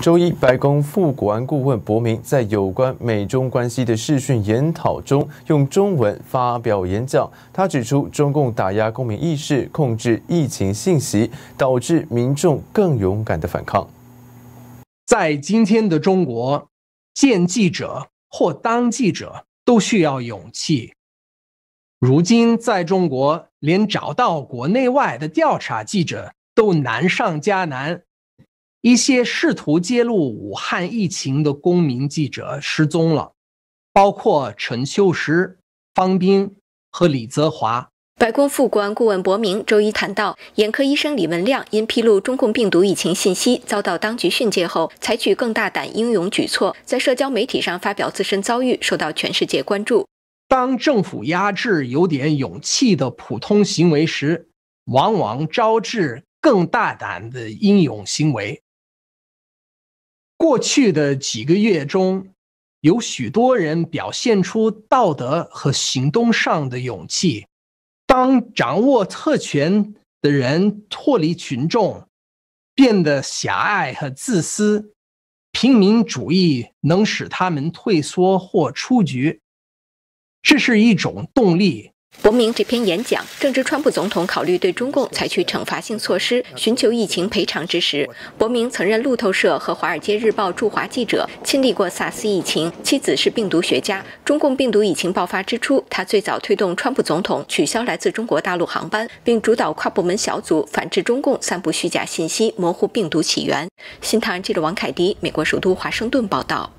周一，白宫副国安顾问博明在有关美中关系的视讯研讨中用中文发表演讲。他指出，中共打压公民意识、控制疫情信息，导致民众更勇敢的反抗。在今天的中国，见记者或当记者都需要勇气。如今，在中国，连找到国内外的调查记者都难上加难。一些试图揭露武汉疫情的公民记者失踪了，包括陈秀实、方斌和李泽华。白宫副官顾问伯明周一谈到，眼科医生李文亮因披露中共病毒疫情信息遭到当局训诫后，采取更大胆、英勇举措，在社交媒体上发表自身遭遇，受到全世界关注。当政府压制有点勇气的普通行为时，往往招致更大胆的英勇行为。过去的几个月中，有许多人表现出道德和行动上的勇气。当掌握特权的人脱离群众，变得狭隘和自私，平民主义能使他们退缩或出局。这是一种动力。伯明这篇演讲正值川普总统考虑对中共采取惩罚性措施、寻求疫情赔偿之时。伯明曾任路透社和《华尔街日报》驻华记者，亲历过萨斯疫情，妻子是病毒学家。中共病毒疫情爆发之初，他最早推动川普总统取消来自中国大陆航班，并主导跨部门小组反制中共散布虚假信息、模糊病毒起源。新唐人记者王凯迪，美国首都华盛顿报道。